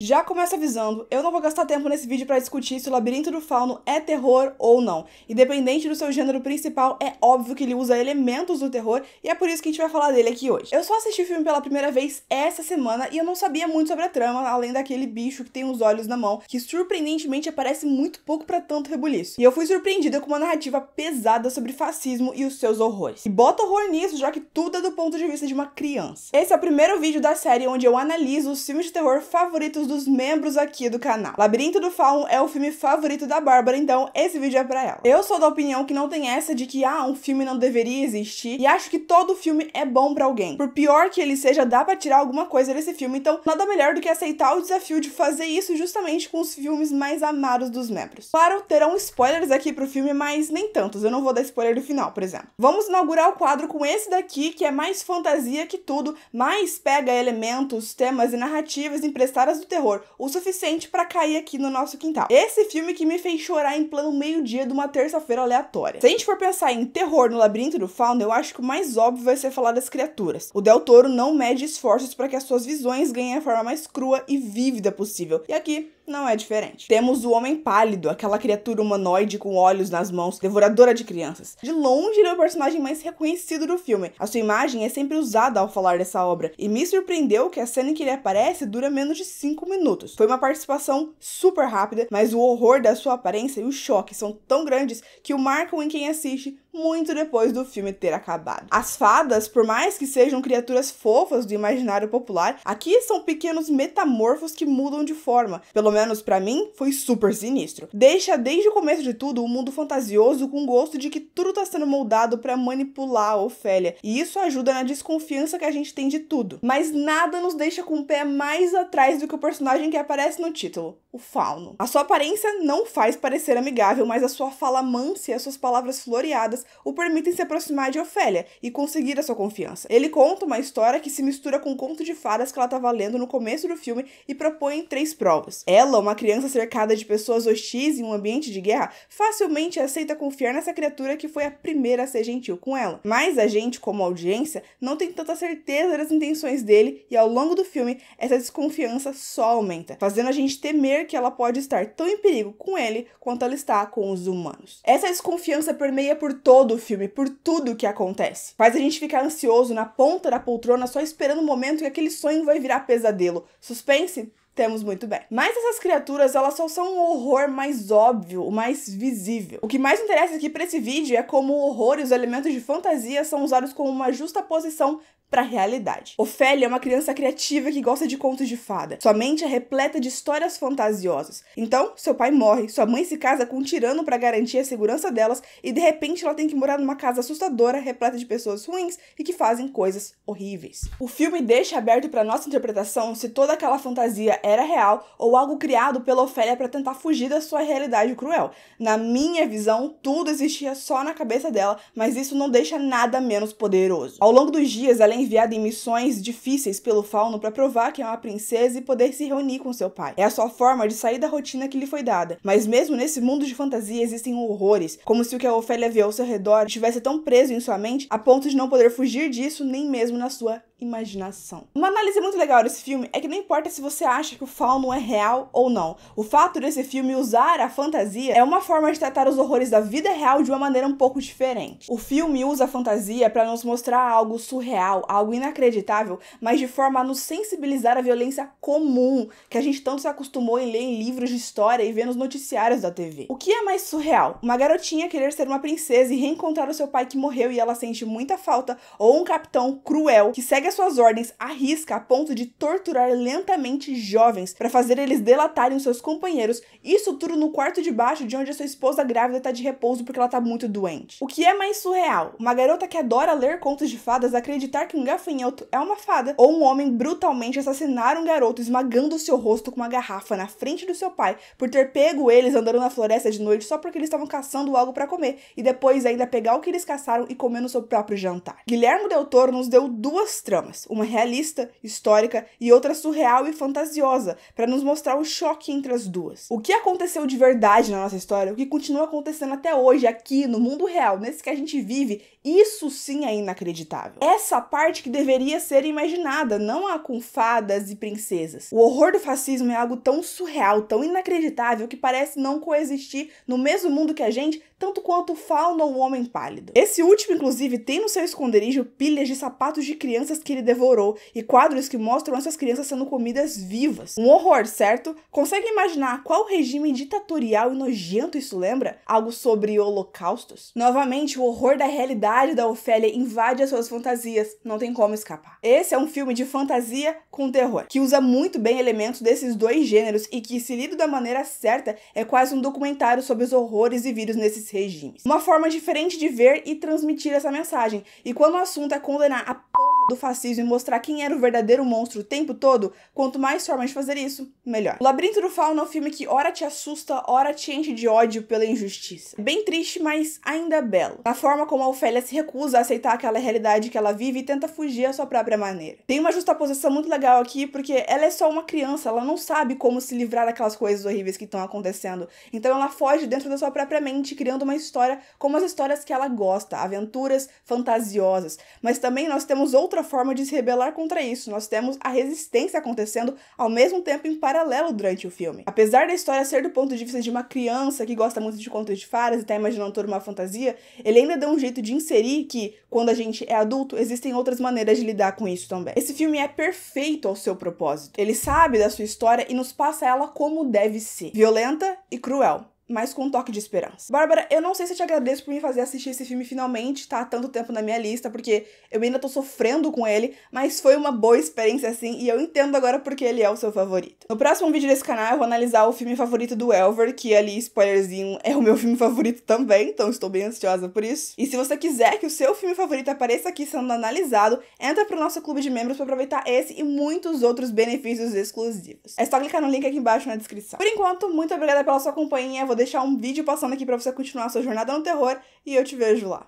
Já começo avisando, eu não vou gastar tempo nesse vídeo para discutir se o Labirinto do Fauno é terror ou não. Independente do seu gênero principal, é óbvio que ele usa elementos do terror e é por isso que a gente vai falar dele aqui hoje. Eu só assisti o filme pela primeira vez essa semana e eu não sabia muito sobre a trama, além daquele bicho que tem os olhos na mão, que surpreendentemente aparece muito pouco para tanto rebuliço. E eu fui surpreendida com uma narrativa pesada sobre fascismo e os seus horrores. E bota horror nisso, já que tudo é do ponto de vista de uma criança. Esse é o primeiro vídeo da série onde eu analiso os filmes de terror favoritos dos membros aqui do canal. Labirinto do Fauno é o filme favorito da Bárbara, então esse vídeo é pra ela. Eu sou da opinião que não tem essa de que, ah, um filme não deveria existir, e acho que todo filme é bom pra alguém. Por pior que ele seja, dá pra tirar alguma coisa desse filme, então nada melhor do que aceitar o desafio de fazer isso justamente com os filmes mais amados dos membros. Claro, terão spoilers aqui pro filme, mas nem tantos, eu não vou dar spoiler do final, por exemplo. Vamos inaugurar o quadro com esse daqui, que é mais fantasia que tudo, mais pega elementos, temas e narrativas emprestadas do teatro terror o suficiente para cair aqui no nosso quintal. Esse filme que me fez chorar em plano meio-dia de uma terça-feira aleatória. Se a gente for pensar em terror no Labirinto do fauna, eu acho que o mais óbvio vai ser falar das criaturas. O Del Toro não mede esforços para que as suas visões ganhem a forma mais crua e vívida possível. E aqui não é diferente. Temos o Homem Pálido, aquela criatura humanoide com olhos nas mãos, devoradora de crianças. De longe, ele é o personagem mais reconhecido do filme. A sua imagem é sempre usada ao falar dessa obra, e me surpreendeu que a cena em que ele aparece dura menos de 5 minutos. Foi uma participação super rápida, mas o horror da sua aparência e o choque são tão grandes que o marcam em quem assiste muito depois do filme ter acabado. As fadas, por mais que sejam criaturas fofas do imaginário popular, aqui são pequenos metamorfos que mudam de forma, pelo menos menos para mim, foi super sinistro. Deixa desde o começo de tudo um mundo fantasioso com gosto de que tudo tá sendo moldado para manipular a Ofélia, e isso ajuda na desconfiança que a gente tem de tudo. Mas nada nos deixa com o pé mais atrás do que o personagem que aparece no título, o Fauno. A sua aparência não faz parecer amigável, mas a sua fala mansa e as suas palavras floreadas o permitem se aproximar de Ofélia e conseguir a sua confiança. Ele conta uma história que se mistura com um conto de fadas que ela estava tá lendo no começo do filme e propõe três provas. Ela ela, uma criança cercada de pessoas hostis em um ambiente de guerra, facilmente aceita confiar nessa criatura que foi a primeira a ser gentil com ela. Mas a gente, como audiência, não tem tanta certeza das intenções dele e ao longo do filme essa desconfiança só aumenta, fazendo a gente temer que ela pode estar tão em perigo com ele quanto ela está com os humanos. Essa desconfiança permeia por todo o filme, por tudo que acontece. Faz a gente ficar ansioso na ponta da poltrona só esperando o momento que aquele sonho vai virar pesadelo. Suspense temos muito bem. Mas essas criaturas, elas só são o um horror mais óbvio, o mais visível. O que mais interessa aqui para esse vídeo é como o horror e os elementos de fantasia são usados como uma justa posição para a realidade. Ofélia é uma criança criativa que gosta de contos de fada. Sua mente é repleta de histórias fantasiosas. Então, seu pai morre, sua mãe se casa com um tirano para garantir a segurança delas e de repente ela tem que morar numa casa assustadora repleta de pessoas ruins e que fazem coisas horríveis. O filme deixa aberto para nossa interpretação se toda aquela fantasia era real ou algo criado pela Ofélia para tentar fugir da sua realidade cruel. Na minha visão, tudo existia só na cabeça dela, mas isso não deixa nada menos poderoso. Ao longo dos dias, além enviada em missões difíceis pelo fauno para provar que é uma princesa e poder se reunir com seu pai. É a sua forma de sair da rotina que lhe foi dada. Mas mesmo nesse mundo de fantasia existem horrores, como se o que a Ofélia vê ao seu redor estivesse tão preso em sua mente a ponto de não poder fugir disso nem mesmo na sua imaginação. Uma análise muito legal desse filme é que não importa se você acha que o fauno é real ou não. O fato desse filme usar a fantasia é uma forma de tratar os horrores da vida real de uma maneira um pouco diferente. O filme usa a fantasia para nos mostrar algo surreal, algo inacreditável, mas de forma a nos sensibilizar à violência comum que a gente tanto se acostumou em ler em livros de história e ver nos noticiários da TV. O que é mais surreal? Uma garotinha querer ser uma princesa e reencontrar o seu pai que morreu e ela sente muita falta, ou um capitão cruel que segue segue as suas ordens à risca a ponto de torturar lentamente jovens para fazer eles delatarem seus companheiros, isso tudo no quarto de baixo de onde a sua esposa grávida está de repouso porque ela está muito doente. O que é mais surreal? Uma garota que adora ler contos de fadas acreditar que um gafanhoto é uma fada ou um homem brutalmente assassinar um garoto esmagando o seu rosto com uma garrafa na frente do seu pai por ter pego eles andando na floresta de noite só porque eles estavam caçando algo para comer e depois ainda pegar o que eles caçaram e comer no seu próprio jantar. Guilherme Del Toro nos deu duas tramas uma realista, histórica e outra surreal e fantasiosa, para nos mostrar o choque entre as duas. O que aconteceu de verdade na nossa história, o que continua acontecendo até hoje aqui no mundo real, nesse que a gente vive isso sim é inacreditável. Essa parte que deveria ser imaginada, não a com fadas e princesas. O horror do fascismo é algo tão surreal, tão inacreditável, que parece não coexistir no mesmo mundo que a gente, tanto quanto fauna ou homem pálido. Esse último, inclusive, tem no seu esconderijo pilhas de sapatos de crianças que ele devorou e quadros que mostram essas crianças sendo comidas vivas. Um horror, certo? Consegue imaginar qual regime ditatorial e nojento isso lembra? Algo sobre holocaustos? Novamente, o horror da realidade maldade da Ofélia invade as suas fantasias, não tem como escapar. Esse é um filme de fantasia com terror, que usa muito bem elementos desses dois gêneros e que, se lido da maneira certa, é quase um documentário sobre os horrores e vírus nesses regimes. Uma forma diferente de ver e transmitir essa mensagem, e quando o assunto é condenar a porra do fascismo e mostrar quem era o verdadeiro monstro o tempo todo, quanto mais formas de fazer isso, melhor. O Labirinto do Fauna é um filme que ora te assusta, ora te enche de ódio pela injustiça. É bem triste, mas ainda belo. Na forma como a Ofélia se recusa a aceitar aquela realidade que ela vive e tenta fugir à sua própria maneira. Tem uma justaposição muito legal aqui, porque ela é só uma criança, ela não sabe como se livrar daquelas coisas horríveis que estão acontecendo. Então ela foge dentro da sua própria mente, criando uma história como as histórias que ela gosta, aventuras fantasiosas. Mas também nós temos outra outra forma de se rebelar contra isso. Nós temos a resistência acontecendo ao mesmo tempo em paralelo durante o filme. Apesar da história ser do ponto de vista de uma criança que gosta muito de contos de fadas e tá imaginando toda uma fantasia, ele ainda deu um jeito de inserir que, quando a gente é adulto, existem outras maneiras de lidar com isso também. Esse filme é perfeito ao seu propósito. Ele sabe da sua história e nos passa ela como deve ser: violenta e cruel mas com um toque de esperança. Bárbara, eu não sei se eu te agradeço por me fazer assistir esse filme finalmente, tá há tanto tempo na minha lista, porque eu ainda tô sofrendo com ele, mas foi uma boa experiência assim, e eu entendo agora porque ele é o seu favorito. No próximo vídeo desse canal, eu vou analisar o filme favorito do Elver, que ali, spoilerzinho, é o meu filme favorito também, então estou bem ansiosa por isso. E se você quiser que o seu filme favorito apareça aqui sendo analisado, entra pro nosso clube de membros para aproveitar esse e muitos outros benefícios exclusivos. É só clicar no link aqui embaixo na descrição. Por enquanto, muito obrigada pela sua companhia, vou deixar um vídeo passando aqui para você continuar a sua jornada no terror e eu te vejo lá.